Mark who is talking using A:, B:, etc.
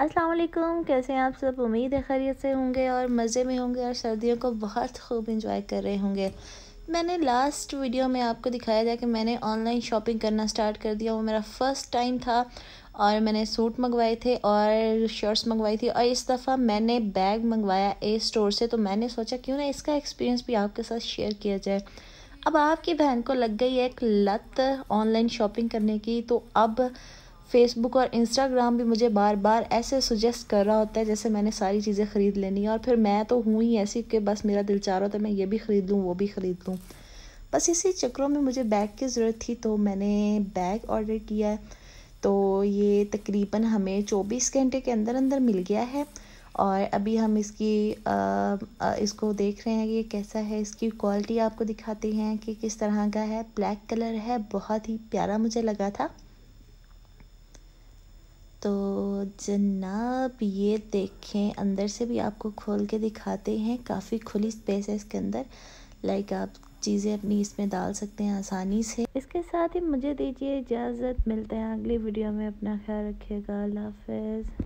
A: अस्सलाम कैसे हैं आप सब उम्मीद है खैरियत से होंगे और मज़े में होंगे और सर्दियों को बहुत खूब इंजॉय कर रहे होंगे मैंने लास्ट वीडियो में आपको दिखाया था कि मैंने ऑनलाइन शॉपिंग करना स्टार्ट कर दिया वो मेरा फ़र्स्ट टाइम था और मैंने सूट मंगवाए थे और शर्ट्स मंगवाई थी और इस दफ़ा मैंने बैग मंगवाया ए स्टोर से तो मैंने सोचा क्यों ना इसका एक्सपीरियंस भी आपके साथ शेयर किया जाए अब आपकी बहन को लग गई एक लत ऑनलाइन शॉपिंग करने की तो अब फेसबुक और इंस्टाग्राम भी मुझे बार बार ऐसे सुजेस्ट कर रहा होता है जैसे मैंने सारी चीज़ें ख़रीद लेनी है और फिर मैं तो हूँ ही ऐसी कि बस मेरा दिल चाह रहा होता है मैं ये भी ख़रीद लूँ वो भी ख़रीद लूँ बस इसी चक्रों में मुझे बैग की ज़रूरत थी तो मैंने बैग ऑर्डर किया है तो ये तकरीबन हमें चौबीस घंटे के अंदर अंदर मिल गया है और अभी हम इसकी आ, आ, इसको देख रहे हैं कि कैसा है इसकी क्वालिटी आपको दिखाते हैं कि किस तरह का है ब्लैक कलर है बहुत ही प्यारा मुझे लगा था तो जनाब ये देखें अंदर से भी आपको खोल के दिखाते हैं काफ़ी खुली स्पेस है इसके अंदर लाइक आप चीज़ें अपनी इसमें डाल सकते हैं आसानी से इसके साथ ही मुझे दीजिए इजाज़त मिलते हैं अगली वीडियो में अपना ख्याल रखिएगा अल्लाह हाफ